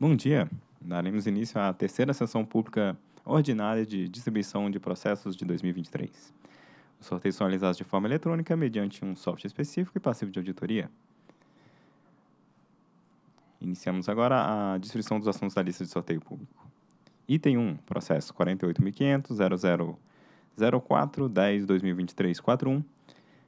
Bom dia. Daremos início à terceira sessão pública ordinária de distribuição de processos de 2023. Os sorteios são realizados de forma eletrônica mediante um software específico e passivo de auditoria. Iniciamos agora a distribuição dos assuntos da lista de sorteio público. Item 1, processo 48.500.0004.10.2023.41,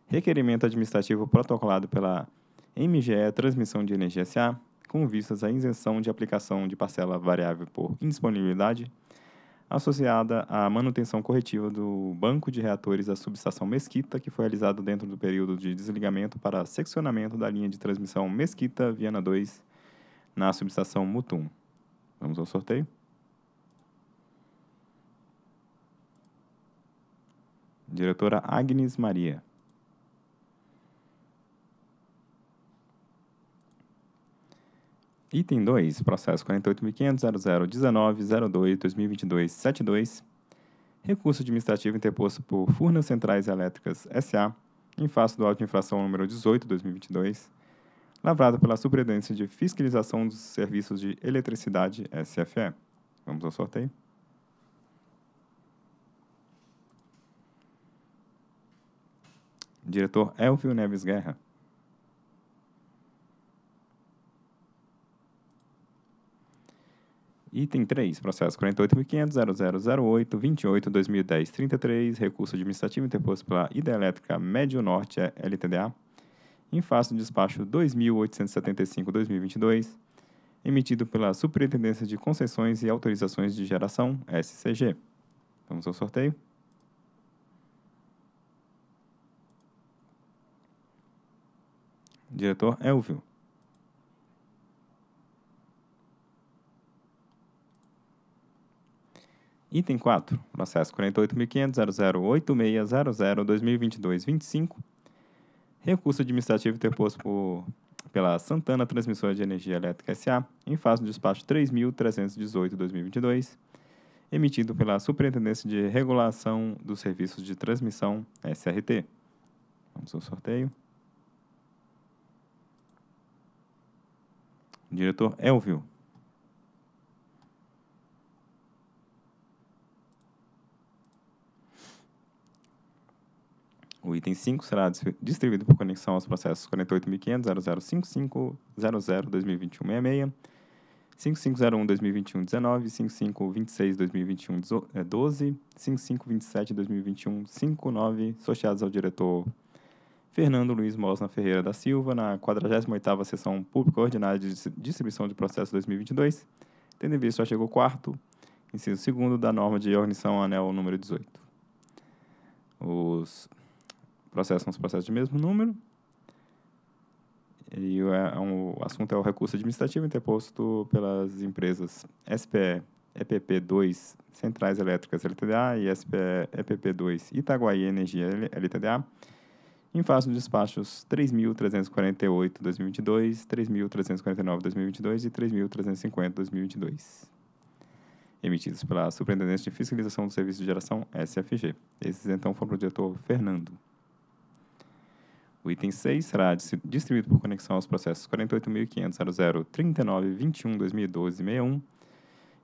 requerimento administrativo protocolado pela MGE Transmissão de Energia SA, com vistas à isenção de aplicação de parcela variável por indisponibilidade, associada à manutenção corretiva do banco de reatores da subestação Mesquita, que foi realizado dentro do período de desligamento para seccionamento da linha de transmissão Mesquita-Viana 2 na subestação Mutum. Vamos ao sorteio? Diretora Agnes Maria. Item 2, processo 48.500.0019.02.2022.72, recurso administrativo interposto por Furnas Centrais Elétricas S.A., em face do auto de infração número 18-2022, lavrado pela Superintendência de Fiscalização dos Serviços de Eletricidade SFE. Vamos ao sorteio. Diretor Elvio Neves Guerra. Item 3, processo 48.500.0008.28.2010.33, recurso administrativo interposto pela Hidrelétrica Médio Norte é LTDA, em face do despacho 2.875-2022, emitido pela Superintendência de Concessões e Autorizações de Geração, SCG. Vamos ao sorteio. Diretor Elvio. Item 4, processo 48.500.0086.00.2022.25, recurso administrativo interposto por, pela Santana Transmissora de Energia Elétrica S.A., em fase do despacho 3.318.2022, emitido pela Superintendência de Regulação dos Serviços de Transmissão, SRT. Vamos ao sorteio. diretor Elvio. O item 5 será distribuído por conexão aos processos 48.500.0055.00.2021.66, 5501.2021.19, 5526.2021.12, 5527.2021.59, associados ao diretor Fernando Luiz Mosna Ferreira da Silva, na 48ª Sessão Pública Ordinária de Distribuição de Processos 2022, tendo em vista o artigo 4 inciso 2 da norma de organização anel número 18. Os processam os processos de mesmo número. E é o assunto é o recurso administrativo interposto pelas empresas SPE EPP2 Centrais Elétricas LTDA e SPE EPP2 Itaguaí Energia LTDA em face dos despachos 3.348-2022, 3.349-2022 e 3.350-2022, emitidos pela Superintendência de Fiscalização do Serviço de Geração, SFG. Esses, então, foram para o diretor Fernando. O item 6 será distribuído por conexão aos processos 48.500.00.39.21.2012.61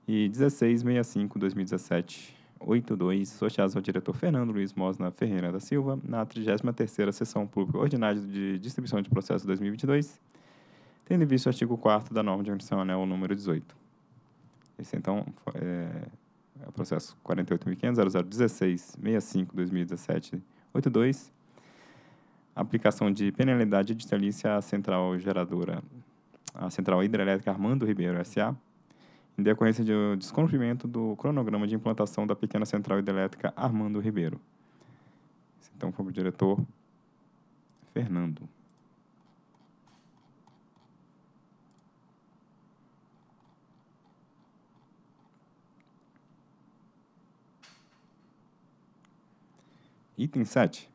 e 16.65.2017.82, sorteados ao diretor Fernando Luiz Mosna Ferreira da Silva, na 33ª Sessão Pública Ordinária de Distribuição de Processos 2022, tendo visto o artigo 4 da norma de condição anel número 18. Esse, então, é, é o processo 48.500.00.16.65.2017.82, aplicação de penalidade edilícia à central geradora, à central hidrelétrica Armando Ribeiro S.A., em decorrência de descumprimento do cronograma de implantação da pequena central hidrelétrica Armando Ribeiro. Então, foi o diretor Fernando. Item 7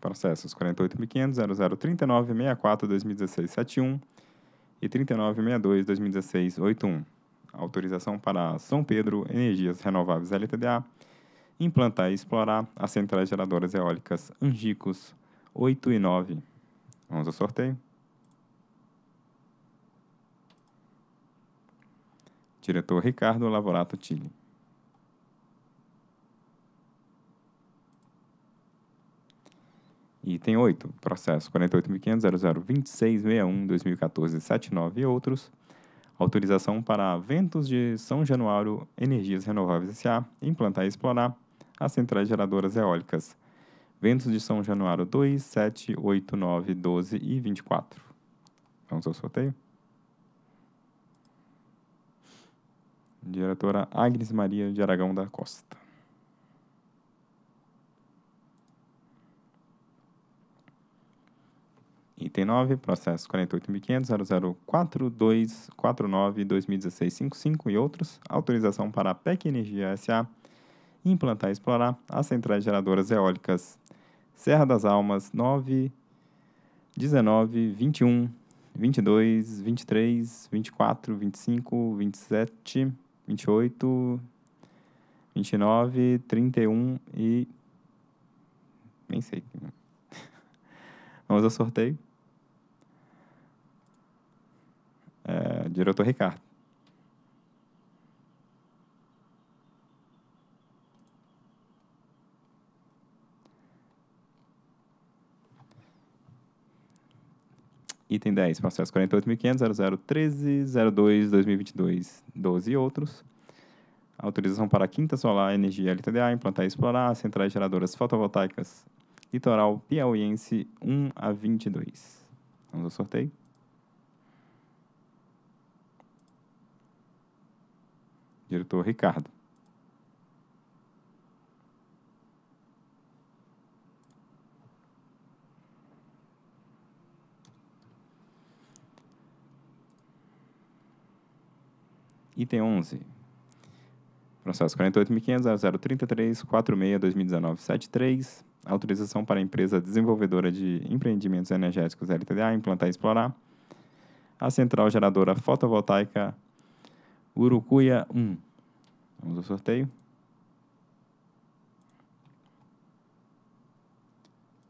processos 48.500.0039.64.2016.71 e 39.62.2016.81. Autorização para São Pedro Energias Renováveis LTDA implantar e explorar as centrais geradoras eólicas Angicos 8 e 9. Vamos ao sorteio. Diretor Ricardo Lavorato Tille. Item 8, processo 48.500.0026.61.2014.79 e outros. Autorização para Ventos de São Januário Energias Renováveis S.A. implantar e explorar as centrais geradoras eólicas. Ventos de São Januário 2, 7, 8, 9, 12 e 24. Vamos ao sorteio? Diretora Agnes Maria de Aragão da Costa. Item 9, processo 48.500.004249.2016.55 e outros, autorização para a PEC Energia SA implantar e explorar as centrais geradoras eólicas Serra das Almas 9, 19, 21, 22, 23, 24, 25, 27, 28, 29, 31 e. Nem sei. Vamos ao sorteio. diretor é Ricardo. Item 10, processo 48.500.0013.02.2022.12 e outros. Autorização para a Quinta Solar Energia LTDA implantar e explorar centrais geradoras fotovoltaicas Litoral Piauiense 1 a 22. Vamos ao sorteio. diretor Ricardo. Item 11. Processo 48.500.033.46.2019.73. Autorização para a empresa desenvolvedora de empreendimentos energéticos LTDA implantar e explorar a central geradora fotovoltaica Urucuia 1. Vamos ao sorteio.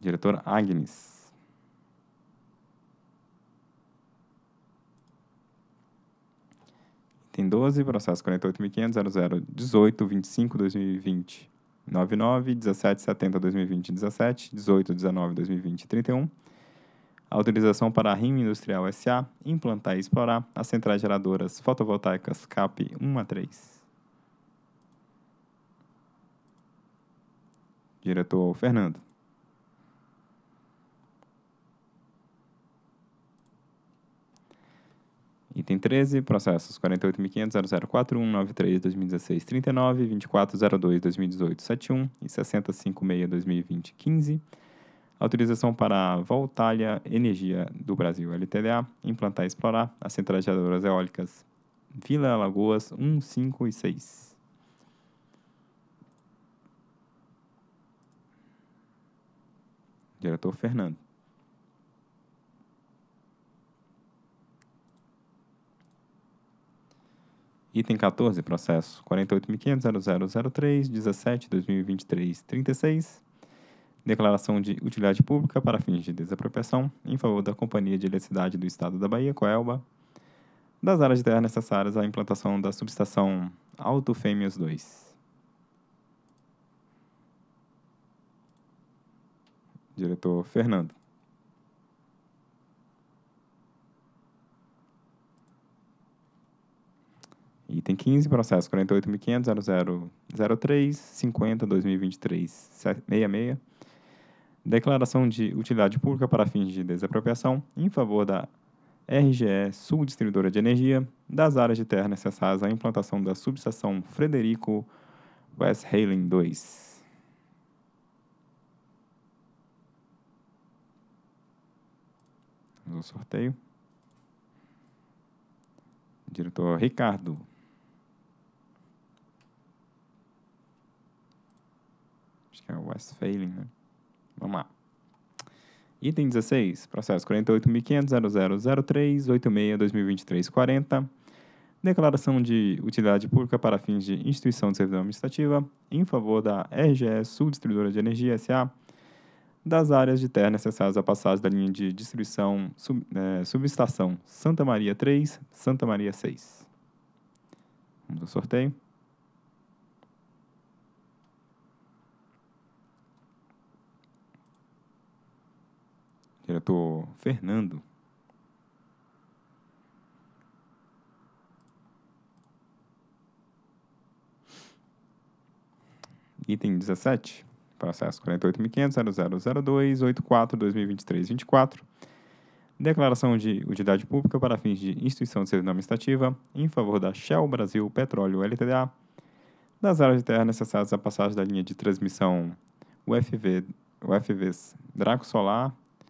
Diretor Agnes. Item 12, processo 48.500.0018.25.2020.99, 17.70.2020.17, 18.19.2020.31, autorização para a RIM Industrial SA implantar e explorar as centrais geradoras fotovoltaicas CAP 1 a 3. Diretor Fernando. Item 13, processos 48.500.004.193.2016.39.24.02.2018.71 71 e 656.2020.15 autorização para a Voltalha Energia do Brasil LTDA implantar e explorar as centrais geradoras eólicas Vila Lagoas 1, 5 e 6. Diretor Fernando. Item 14, processo 48.500.0003, Declaração de utilidade pública para fins de desapropriação em favor da Companhia de Eletricidade do Estado da Bahia, Coelba, das áreas de terra necessárias à implantação da subestação Alto Fêmeos 2. Diretor Fernando. Item 15, processo 48.500.0003.50.2023.66 Declaração de Utilidade Pública para fins de desapropriação em favor da RGE Sul Distribuidora de Energia das áreas de terra necessárias à implantação da subestação Frederico Westhalen 2. o sorteio. Diretor Ricardo. Acho que é o Westphalen, né? Vamos lá. Item 16, processo 48.500.0003.86.2023.40, declaração de utilidade pública para fins de instituição de servidão administrativa em favor da RGE Subdistribuidora de Energia S.A., das áreas de terra necessárias à passagem da linha de distribuição sub, é, subestação Santa Maria 3, Santa Maria 6. Vamos ao sorteio. diretor Fernando. Item 17, processo 48.500.0002.84.2023.24. Declaração de utilidade pública para fins de instituição de serviço administrativa em favor da Shell Brasil Petróleo LTDA das áreas de terra necessárias à passagem da linha de transmissão UFV, UFVs Draco Solar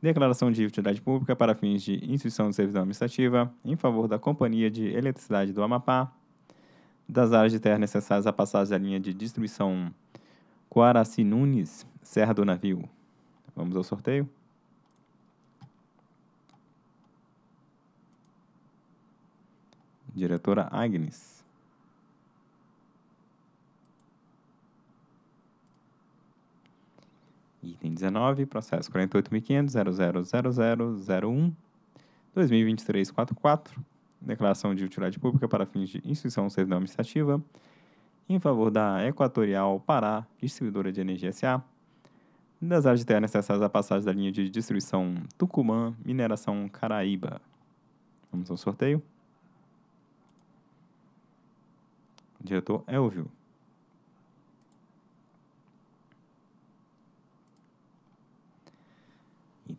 Declaração de utilidade pública para fins de instituição de servidão administrativa em favor da Companhia de Eletricidade do Amapá, das áreas de terra necessárias à passagem da linha de distribuição Coaraci Nunes, Serra do Navio. Vamos ao sorteio? Diretora Agnes. Item 19, processo 4850000001 declaração de utilidade pública para fins de instituição ou servidão administrativa, em favor da Equatorial Pará, distribuidora de energia SA, das áreas de terra necessárias à passagem da linha de distribuição Tucumã, Mineração Caraíba. Vamos ao sorteio. O diretor Elvio. É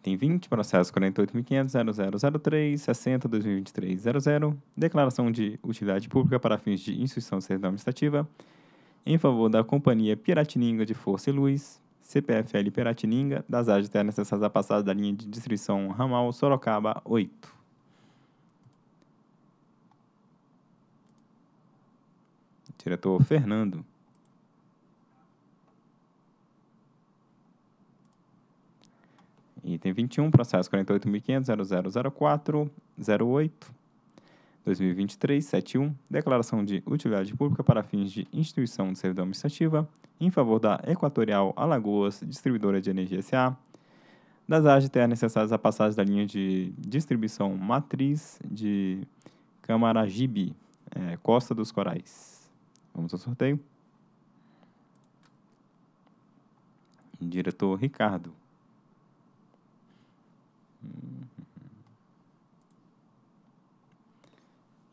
item 20, processo 48.500.0003.60.2023.00, declaração de utilidade pública para fins de instituição de servidão administrativa, em favor da Companhia Piratininga de Força e Luz, CPFL Piratininga, das áreas terras necessárias à passagem da linha de distribuição ramal Sorocaba 8. Diretor Fernando. Item 21, processo 48.500.0004.08. 2023-71, declaração de utilidade pública para fins de instituição de servidão administrativa em favor da Equatorial Alagoas Distribuidora de Energia S.A., das áreas necessárias à passagem da linha de distribuição matriz de Camaragibe, é, Costa dos Corais. Vamos ao sorteio. Diretor Ricardo. Uhum.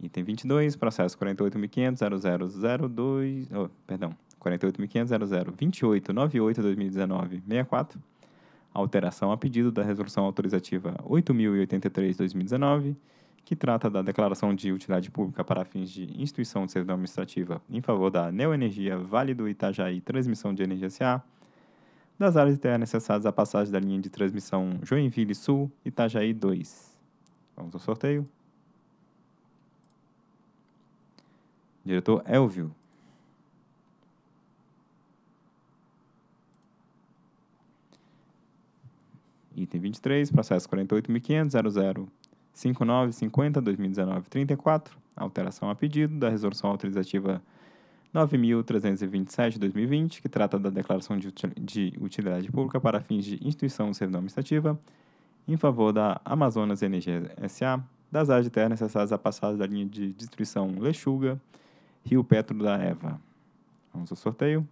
Item 22, processo 48.500.0002, oh, perdão, 48.500.0028.98.2019.64, alteração a pedido da Resolução Autorizativa 8.083.2019, que trata da declaração de utilidade pública para fins de instituição de servidão administrativa em favor da Neoenergia Vale do Itajaí Transmissão de Energia S.A., das áreas de terra necessárias à passagem da linha de transmissão Joinville Sul, Itajaí 2. Vamos ao sorteio. Diretor Elvio. Item 23, processo 48.500.00.59.50.2019.34, alteração a pedido da resolução autorizativa 9.327-2020, que trata da declaração de utilidade pública para fins de instituição administrativa em favor da Amazonas Energia S.A., das áreas de terra necessárias à passagem da linha de distribuição Lechuga, Rio Petro da Eva. Vamos ao sorteio.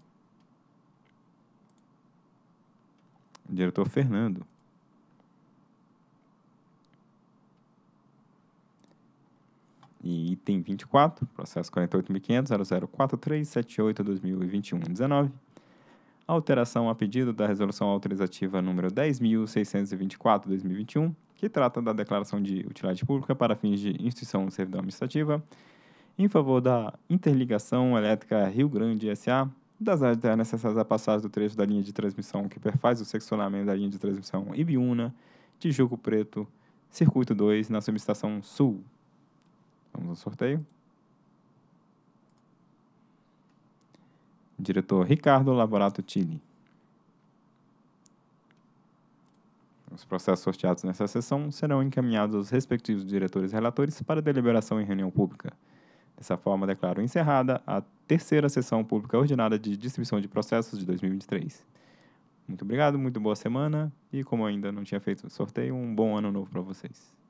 Diretor Fernando. E item 24, processo 48.500.004378.2021.19, alteração a pedido da resolução autorizativa número 10.624-2021, que trata da declaração de utilidade pública para fins de instituição de servidão administrativa, em favor da interligação elétrica Rio Grande SA, das áreas necessárias à passagem do trecho da linha de transmissão que perfaz o seccionamento da linha de transmissão Ibiúna, Tijuco Preto, Circuito 2, na subestação Sul. Vamos ao sorteio. Diretor Ricardo Laborato Tilly. Os processos sorteados nesta sessão serão encaminhados aos respectivos diretores relatores para deliberação em reunião pública. Dessa forma, declaro encerrada a terceira sessão pública ordinária de distribuição de processos de 2023. Muito obrigado, muito boa semana e, como ainda não tinha feito sorteio, um bom ano novo para vocês.